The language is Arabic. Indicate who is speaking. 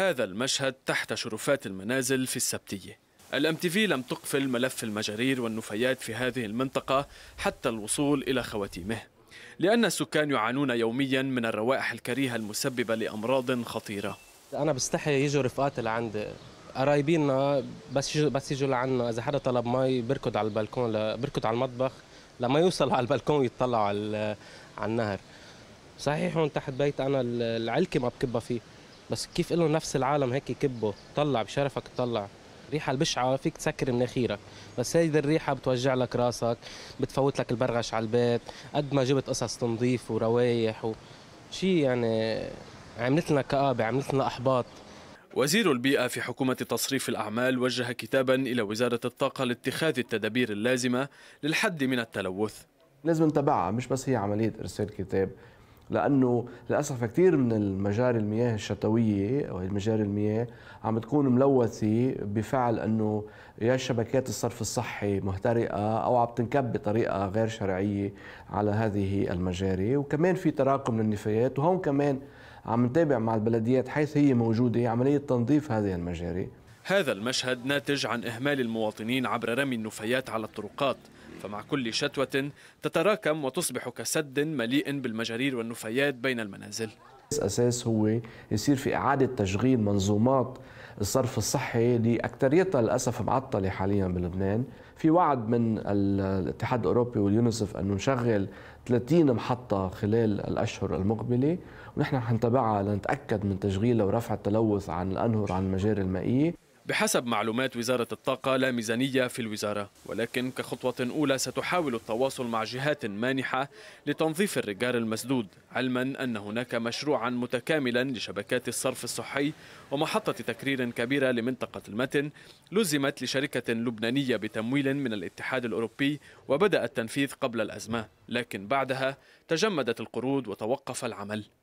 Speaker 1: هذا المشهد تحت شرفات المنازل في السبتية الام تي في لم تقفل ملف المجارير والنفايات في هذه المنطقة حتى الوصول إلى خواتيمه لأن السكان يعانون يوميا من الروائح الكريهة المسببة لأمراض خطيرة
Speaker 2: أنا بستحي يجوا رفقاتي لعندي قرايبينا بس يجوا بس يجوا لعنا إذا حدا طلب مي بركض على البلكون ل... بركض على المطبخ لما يوصل على البلكون يطلع على, على النهر صحيح هون تحت بيت أنا العلكة ما بكبها فيه بس كيف له نفس العالم هيك يكبه طلع بشرفك تطلع الريحة البشعة فيك تسكر مناخيرك بس هيدي الريحة بتوجع لك راسك بتفوت لك البرغش على البيت قد ما جبت قصص تنظيف وروايح وشي يعني عملت لنا كآبة عملت لنا أحباط
Speaker 1: وزير البيئة في حكومة تصريف الأعمال وجه كتابا إلى وزارة الطاقة لاتخاذ التدابير اللازمة للحد من التلوث
Speaker 3: لازم نتبعها مش بس هي عملية إرسال كتاب لانه للاسف كثير من المجاري المياه الشتويه او المجاري المياه عم تكون ملوثه بفعل انه يا شبكات الصرف الصحي مهترئه او عم تنكب بطريقه غير شرعيه على هذه المجاري وكمان في تراكم للنفايات وهون كمان عم نتابع مع البلديات حيث هي موجوده عمليه تنظيف هذه المجاري
Speaker 1: هذا المشهد ناتج عن اهمال المواطنين عبر رمي النفايات على الطرقات فمع كل شتوة تتراكم وتصبح كسد مليء بالمجارير والنفايات بين المنازل
Speaker 3: اساس هو يصير في اعاده تشغيل منظومات الصرف الصحي اللي اكثريتها للاسف معطله حاليا بلبنان، في وعد من الاتحاد الاوروبي واليونيسف انه نشغل 30 محطه خلال الاشهر المقبله ونحن حنتبعها لنتاكد من تشغيلها ورفع التلوث عن الانهر عن المجاري المائيه.
Speaker 1: بحسب معلومات وزارة الطاقة لا ميزانية في الوزارة ولكن كخطوة أولى ستحاول التواصل مع جهات مانحة لتنظيف الرجال المسدود علما أن هناك مشروعا متكاملا لشبكات الصرف الصحي ومحطة تكرير كبيرة لمنطقة المتن لزمت لشركة لبنانية بتمويل من الاتحاد الأوروبي وبدأ التنفيذ قبل الأزمة لكن بعدها تجمدت القروض وتوقف العمل